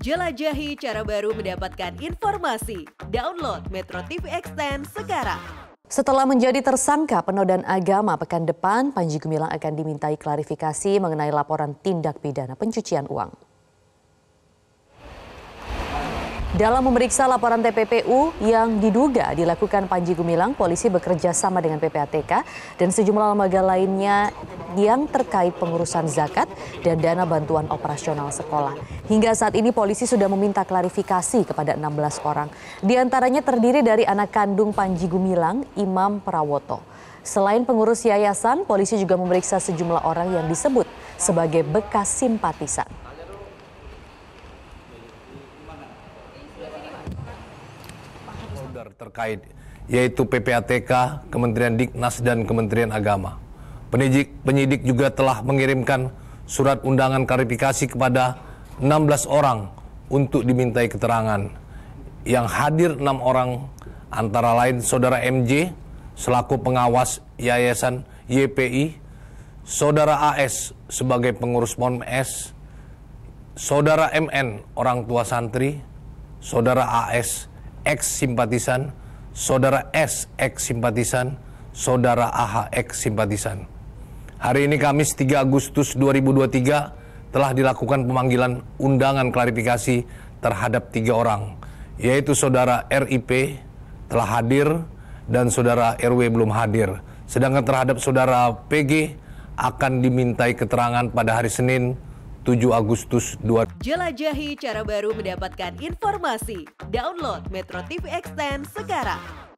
Jelajahi cara baru mendapatkan informasi. Download Metro TV Extend sekarang. Setelah menjadi tersangka penodaan agama pekan depan, Panji Gumilang akan dimintai klarifikasi mengenai laporan tindak pidana pencucian uang. Dalam memeriksa laporan TPPU yang diduga dilakukan Panji Gumilang, polisi bekerja sama dengan PPATK dan sejumlah lembaga lainnya yang terkait pengurusan zakat dan dana bantuan operasional sekolah. Hingga saat ini polisi sudah meminta klarifikasi kepada 16 orang. Di antaranya terdiri dari anak kandung Panji Gumilang, Imam Prawoto. Selain pengurus yayasan, polisi juga memeriksa sejumlah orang yang disebut sebagai bekas simpatisan. stakeholder terkait, yaitu PPATK, Kementerian Diknas, dan Kementerian Agama. Penyidik, penyidik juga telah mengirimkan surat undangan klarifikasi kepada 16 orang untuk dimintai keterangan. Yang hadir enam orang antara lain Saudara MJ selaku pengawas Yayasan YPI, Saudara AS sebagai pengurus PONMS, Saudara MN orang tua santri, Saudara AS ex simpatisan, saudara S ex simpatisan, saudara AH ex simpatisan. Hari ini Kamis 3 Agustus 2023 telah dilakukan pemanggilan undangan klarifikasi terhadap tiga orang, yaitu saudara RIP telah hadir dan saudara RW belum hadir. Sedangkan terhadap saudara PG akan dimintai keterangan pada hari Senin 7 Agustus 2. Jelajahi cara baru mendapatkan informasi. Download Metro TV Extend sekarang.